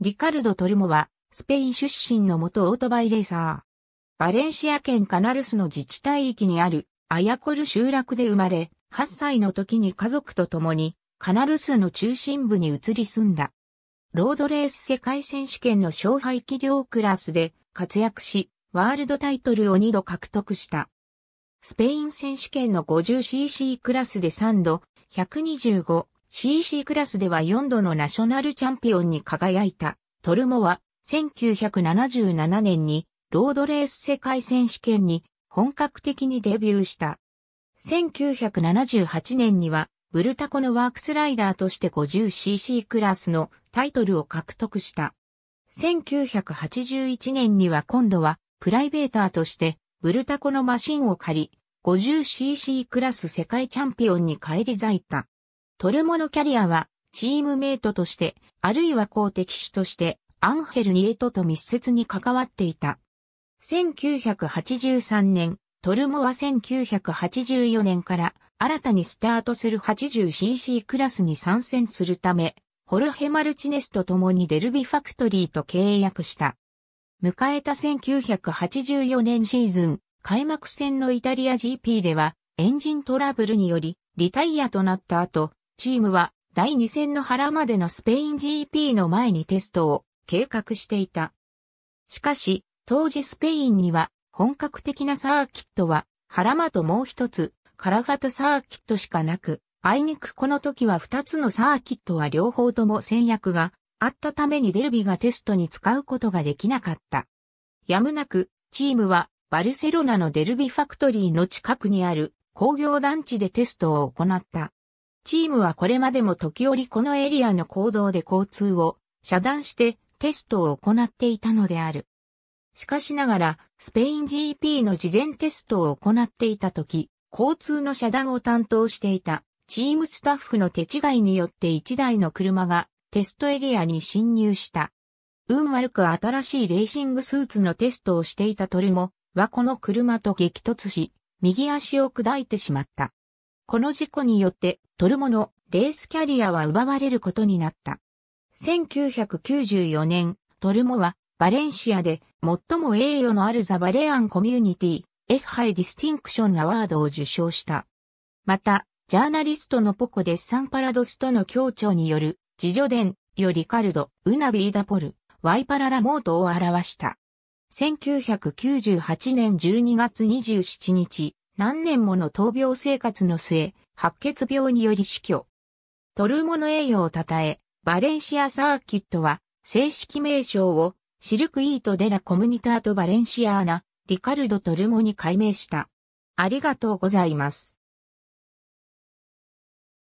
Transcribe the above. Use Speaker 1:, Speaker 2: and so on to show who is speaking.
Speaker 1: リカルド・トルモは、スペイン出身の元オートバイレーサー。バレンシア県カナルスの自治体域にあるアヤコル集落で生まれ、8歳の時に家族と共にカナルスの中心部に移り住んだ。ロードレース世界選手権の勝敗器量クラスで活躍し、ワールドタイトルを2度獲得した。スペイン選手権の 50cc クラスで3度、125、CC クラスでは4度のナショナルチャンピオンに輝いた、トルモは、1977年に、ロードレース世界選手権に、本格的にデビューした。1978年には、ブルタコのワークスライダーとして 50cc クラスのタイトルを獲得した。1981年には今度はプライベーターとしてブルタコのマシンを借り、50cc クラス世界チャンピオンに返り咲いた。トルモのキャリアは、チームメイトとして、あるいは公的主として、アンヘル・ニエトと密接に関わっていた。1983年、トルモは1984年から新たにスタートする 80cc クラスに参戦するため、ホルヘ・マルチネスと共にデルビファクトリーと契約した。迎えた1984年シーズン、開幕戦のイタリア GP ではエンジントラブルによりリタイアとなった後、チームは第2戦の原までのスペイン GP の前にテストを計画していた。しかし、当時スペインには本格的なサーキットは原間ともう一つカラファトサーキットしかなく、あいにくこの時は二つのサーキットは両方とも戦略があったためにデルビがテストに使うことができなかった。やむなく、チームはバルセロナのデルビファクトリーの近くにある工業団地でテストを行った。チームはこれまでも時折このエリアの行動で交通を遮断してテストを行っていたのである。しかしながら、スペイン GP の事前テストを行っていた時、交通の遮断を担当していたチームスタッフの手違いによって1台の車がテストエリアに侵入した。運悪く新しいレーシングスーツのテストをしていたトルモはこの車と激突し、右足を砕いてしまった。この事故によって、トルモのレースキャリアは奪われることになった。1994年、トルモはバレンシアで最も栄誉のあるザ・バレアン・コミュニティ、エスハイ・ディスティンクション・アワードを受賞した。また、ジャーナリストのポコ・デッサン・パラドスとの協調による、自助伝、よリカルド、ウナビーダポル、ワイパララモートを表した。1998年12月27日、何年もの闘病生活の末、白血病により死去。トルーモの栄誉を称え、バレンシアサーキットは、正式名称を、シルクイートデラコムニタートバレンシアーナ、リカルド・トルモに改名した。ありがとうございます。